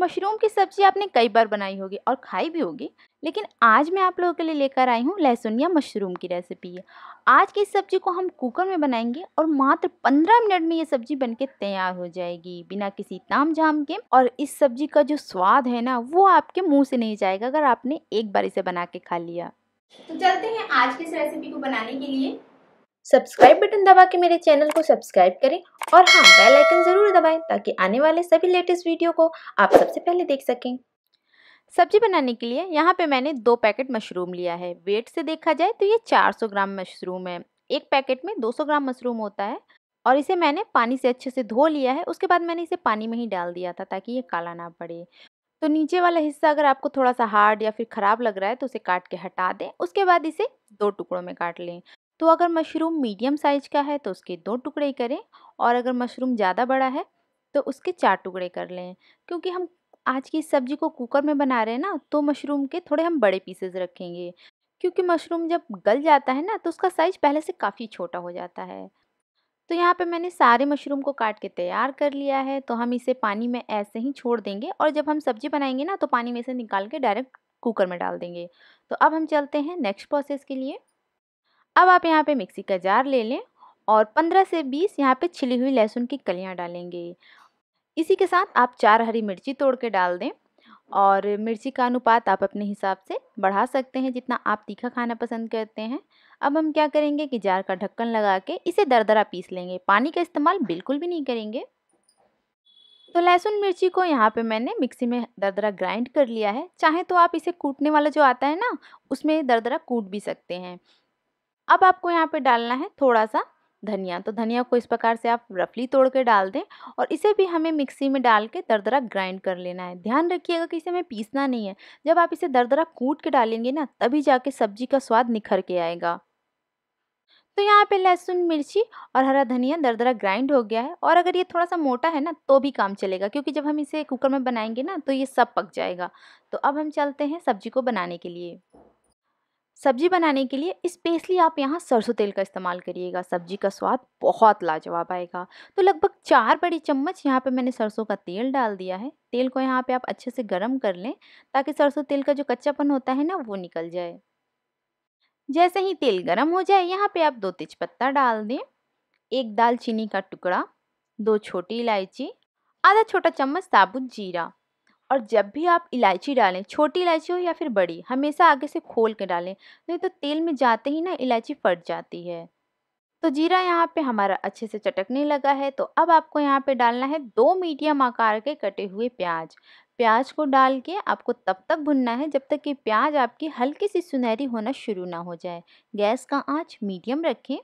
mushroom की सब्जी आपने कई बार बनाई होगी और खाई भी होगी लेकिन आज मैं आप लोगों के लिए लेकर आई हूँ लहसुन या मशरूम की रेसिपी है आज की इस सब्जी को हम कुकर में बनाएंगे और मात्र 15 मिनट में ये सब्जी बनके तैयार हो जाएगी बिना किसी ताम झाम के और इस सब्जी का जो स्वाद है ना वो आपके मुँह से नहीं जाएगा अगर आपने एक बार इसे बना के खा लिया तो चलते हैं आज की इस रेसिपी को बनाने के लिए सब्सक्राइब बटन दबा के मेरे चैनल को सब्सक्राइब करें और हाँ बेल आइकन जरूर दबाएं ताकि आने वाले सभी लेटेस्ट वीडियो को आप सबसे पहले देख सकें सब्जी बनाने के लिए यहाँ पे मैंने दो पैकेट मशरूम लिया है वेट से देखा जाए तो ये 400 ग्राम मशरूम है एक पैकेट में 200 ग्राम मशरूम होता है और इसे मैंने पानी से अच्छे से धो लिया है उसके बाद मैंने इसे पानी में ही डाल दिया था ताकि ये काला ना पड़े तो नीचे वाला हिस्सा अगर आपको थोड़ा सा हार्ड या फिर ख़राब लग रहा है तो उसे काट के हटा दें उसके बाद इसे दो टुकड़ों में काट लें तो अगर मशरूम मीडियम साइज का है तो उसके दो टुकड़े करें और अगर मशरूम ज़्यादा बड़ा है तो उसके चार टुकड़े कर लें क्योंकि हम आज की सब्जी को कुकर में बना रहे हैं ना तो मशरूम के थोड़े हम बड़े पीसेज रखेंगे क्योंकि मशरूम जब गल जाता है ना तो उसका साइज़ पहले से काफ़ी छोटा हो जाता है तो यहाँ पे मैंने सारे मशरूम को काट के तैयार कर लिया है तो हम इसे पानी में ऐसे ही छोड़ देंगे और जब हम सब्जी बनाएंगे ना तो पानी में से निकाल के डायरेक्ट कुकर में डाल देंगे तो अब हम चलते हैं नेक्स्ट प्रोसेस के लिए अब आप यहाँ पे मिक्सी का जार ले लें और 15 से 20 यहाँ पे छिली हुई लहसुन की कलियाँ डालेंगे इसी के साथ आप चार हरी मिर्ची तोड़ के डाल दें और मिर्ची का अनुपात आप अपने हिसाब से बढ़ा सकते हैं जितना आप तीखा खाना पसंद करते हैं अब हम क्या करेंगे कि जार का ढक्कन लगा के इसे दरदरा पीस लेंगे पानी का इस्तेमाल बिल्कुल भी नहीं करेंगे तो लहसुन मिर्ची को यहाँ पे मैंने मिक्सी में दरदरा ग्राइंड कर लिया है चाहे तो आप इसे कूटने वाला जो आता है ना उसमें दरदरा कूट भी सकते हैं अब आपको यहाँ पे डालना है थोड़ा सा धनिया तो धनिया को इस प्रकार से आप रफली तोड़ के डाल दें और इसे भी हमें मिक्सी में डाल के दरदरा ग्राइंड कर लेना है ध्यान रखिएगा कि इसे हमें पीसना नहीं है जब आप इसे दरदरा कूट के डालेंगे ना तभी जाके सब्जी का स्वाद निखर के आएगा तो यहाँ पे लहसुन मिर्ची और हरा धनिया दरदरा ग्राइंड हो गया है और अगर ये थोड़ा सा मोटा है ना तो भी काम चलेगा क्योंकि जब हम इसे कुकर में बनाएंगे ना तो ये सब पक जाएगा तो अब हम चलते हैं सब्जी को बनाने के लिए सब्जी बनाने के लिए स्पेशली आप यहाँ सरसों तेल का इस्तेमाल करिएगा सब्जी का स्वाद बहुत लाजवाब आएगा तो लगभग चार बड़ी चम्मच यहाँ पे मैंने सरसों का तेल डाल दिया है तेल को यहाँ पे आप अच्छे से गर्म कर लें ताकि सरसों तेल का जो कच्चापन होता है ना वो निकल जाए जैसे ही तेल गर्म हो जाए यहाँ पर आप दो तेजपत्ता डाल दें एक दालचीनी का टुकड़ा दो छोटी इलायची आधा छोटा चम्मच साबुत जीरा और जब भी आप इलायची डालें छोटी इलायची हो या फिर बड़ी हमेशा आगे से खोल के डालें नहीं तो तेल में जाते ही ना इलायची फट जाती है तो जीरा यहाँ पे हमारा अच्छे से चटकने लगा है तो अब आपको यहाँ पे डालना है दो मीडियम आकार के कटे हुए प्याज प्याज को डाल के आपको तब तक भुनना है जब तक कि प्याज आपकी हल्की सी सुनहरी होना शुरू ना हो जाए गैस का आँच मीडियम रखें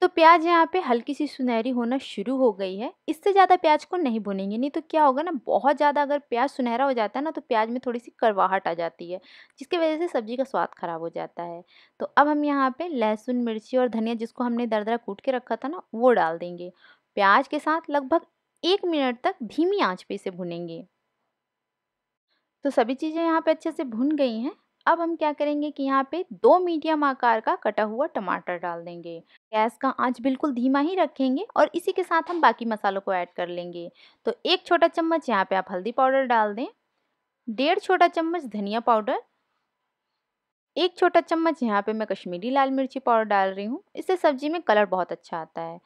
तो प्याज यहाँ पे हल्की सी सुनहरी होना शुरू हो गई है इससे ज़्यादा प्याज को नहीं भुनेंगे नहीं तो क्या होगा ना बहुत ज़्यादा अगर प्याज सुनहरा हो जाता है ना तो प्याज में थोड़ी सी करवाहट आ जाती है जिसकी वजह से सब्जी का स्वाद ख़राब हो जाता है तो अब हम यहाँ पे लहसुन मिर्ची और धनिया जिसको हमने दरदरा कूट के रखा था ना वो डाल देंगे प्याज के साथ लगभग एक मिनट तक धीमी आँच पर इसे भुनेंगे तो सभी चीज़ें यहाँ पर अच्छे से भुन गई हैं अब हम क्या करेंगे कि यहाँ पे दो मीडियम आकार का कटा हुआ टमाटर डाल देंगे गैस का आंच बिल्कुल धीमा ही रखेंगे और इसी के साथ हम बाकी मसालों को ऐड कर लेंगे तो एक छोटा चम्मच यहाँ पे आप हल्दी पाउडर डाल दें डेढ़ छोटा चम्मच धनिया पाउडर एक छोटा चम्मच यहाँ पे मैं कश्मीरी लाल मिर्ची पाउडर डाल रही हूँ इससे सब्जी में कलर बहुत अच्छा आता है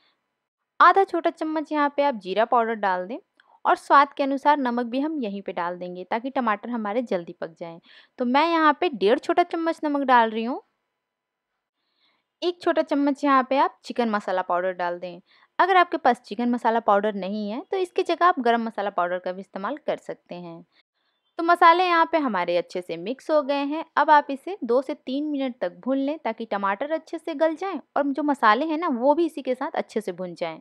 आधा छोटा चम्मच यहाँ पे आप जीरा पाउडर डाल दें और स्वाद के अनुसार नमक भी हम यहीं पे डाल देंगे ताकि टमाटर हमारे जल्दी पक जाएं तो मैं यहाँ पे डेढ़ छोटा चम्मच नमक डाल रही हूँ एक छोटा चम्मच यहाँ पे आप चिकन मसाला पाउडर डाल दें अगर आपके पास चिकन मसाला पाउडर नहीं है तो इसकी जगह आप गर्म मसाला पाउडर का भी इस्तेमाल कर सकते हैं तो मसाले यहाँ पे हमारे अच्छे से मिक्स हो गए हैं अब आप इसे दो से तीन मिनट तक भून लें ताकि टमाटर अच्छे से गल जाएं और जो मसाले हैं ना वो भी इसी के साथ अच्छे से भुन जाएं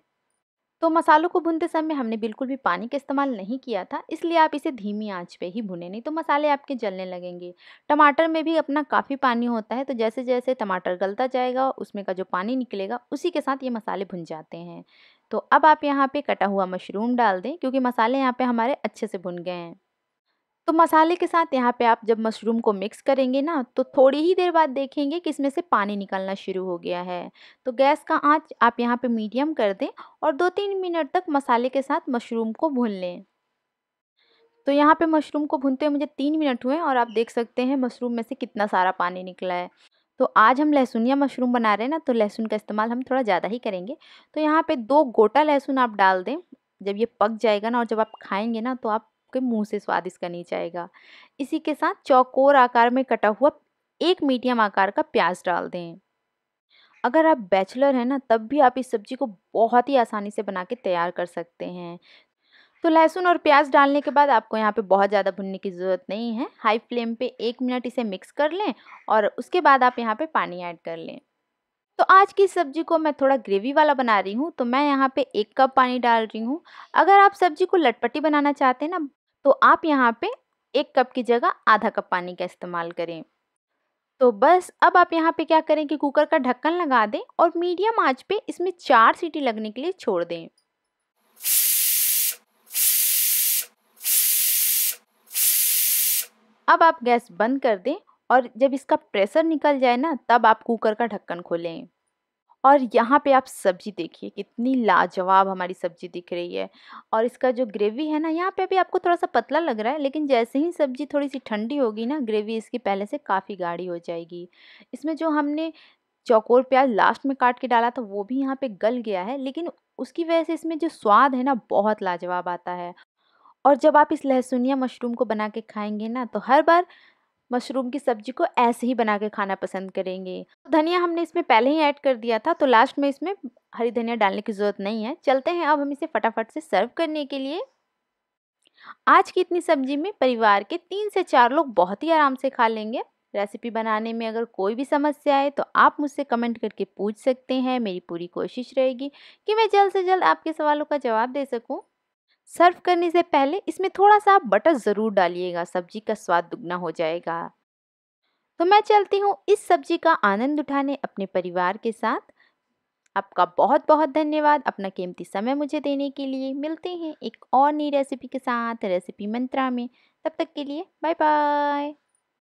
तो मसालों को भुनते समय हमने बिल्कुल भी पानी का इस्तेमाल नहीं किया था इसलिए आप इसे धीमी आंच पे ही भुने नहीं तो मसाले आपके जलने लगेंगे टमाटर में भी अपना काफ़ी पानी होता है तो जैसे जैसे टमाटर गलता जाएगा उसमें का जो पानी निकलेगा उसी के साथ ये मसाले भुन जाते हैं तो अब आप यहाँ पे कटा हुआ मशरूम डाल दें क्योंकि मसाले यहाँ पे हमारे अच्छे से भुन गए हैं तो मसाले के साथ यहाँ पे आप जब मशरूम को मिक्स करेंगे ना तो थोड़ी ही देर बाद देखेंगे कि इसमें से पानी निकलना शुरू हो गया है तो गैस का आंच आप यहाँ पे मीडियम कर दें और दो तीन मिनट तक मसाले के साथ मशरूम को भून लें तो यहाँ पे मशरूम को भूनते हुए मुझे तीन मिनट हुए और आप देख सकते हैं मशरूम में से कितना सारा पानी निकला है तो आज हम लहसुन या मशरूम बना रहे हैं ना तो लहसुन का इस्तेमाल हम थोड़ा ज़्यादा ही करेंगे तो यहाँ पे दो गोटा लहसुन आप डाल दें जब ये पक जाएगा ना और जब आप खाएंगे ना तो आप आपके मुंह से स्वादिष्ट नीचे आएगा इसी के साथ चौकोर आकार में कटा हुआ एक मीडियम आकार का प्याज डाल दें अगर आप बैचलर हैं ना तब भी आप इस सब्जी को बहुत ही आसानी से बना के तैयार कर सकते हैं तो लहसुन और प्याज डालने के बाद आपको यहाँ पे बहुत ज़्यादा भुनने की ज़रूरत नहीं है हाई फ्लेम पे एक मिनट इसे मिक्स कर लें और उसके बाद आप यहाँ पे पानी ऐड कर लें तो आज की सब्जी को मैं थोड़ा ग्रेवी वाला बना रही हूँ तो मैं यहाँ पे एक कप पानी डाल रही हूँ अगर आप सब्जी को लटपटी बनाना चाहते हैं ना तो आप यहाँ पे एक कप की जगह आधा कप पानी का इस्तेमाल करें तो बस अब आप यहाँ पे क्या करें कि कुकर का ढक्कन लगा दें और मीडियम आंच पे इसमें चार सीटी लगने के लिए छोड़ दें अब आप गैस बंद कर दें और जब इसका प्रेशर निकल जाए ना तब आप कुकर का ढक्कन खोलें और यहाँ पे आप सब्ज़ी देखिए कितनी लाजवाब हमारी सब्ज़ी दिख रही है और इसका जो ग्रेवी है ना यहाँ पे अभी आपको थोड़ा सा पतला लग रहा है लेकिन जैसे ही सब्ज़ी थोड़ी सी ठंडी होगी ना ग्रेवी इसकी पहले से काफ़ी गाढ़ी हो जाएगी इसमें जो हमने चौकोर प्याज लास्ट में काट के डाला था वो भी यहाँ पर गल गया है लेकिन उसकी वजह से इसमें जो स्वाद है ना बहुत लाजवाब आता है और जब आप इस लहसुनिया मशरूम को बना के खाएंगे ना तो हर बार मशरूम की सब्ज़ी को ऐसे ही बना के खाना पसंद करेंगे तो धनिया हमने इसमें पहले ही ऐड कर दिया था तो लास्ट में इसमें हरी धनिया डालने की ज़रूरत नहीं है चलते हैं अब हम इसे फटाफट से सर्व करने के लिए आज की इतनी सब्जी में परिवार के तीन से चार लोग बहुत ही आराम से खा लेंगे रेसिपी बनाने में अगर कोई भी समस्या आए तो आप मुझसे कमेंट करके पूछ सकते हैं मेरी पूरी कोशिश रहेगी कि मैं जल्द से जल्द आपके सवालों का जवाब दे सकूं सर्व करने से पहले इसमें थोड़ा सा बटर ज़रूर डालिएगा सब्जी का स्वाद दुगना हो जाएगा तो मैं चलती हूँ इस सब्जी का आनंद उठाने अपने परिवार के साथ आपका बहुत बहुत धन्यवाद अपना कीमती समय मुझे देने के लिए मिलते हैं एक और नई रेसिपी के साथ रेसिपी मंत्रा में तब तक के लिए बाय बाय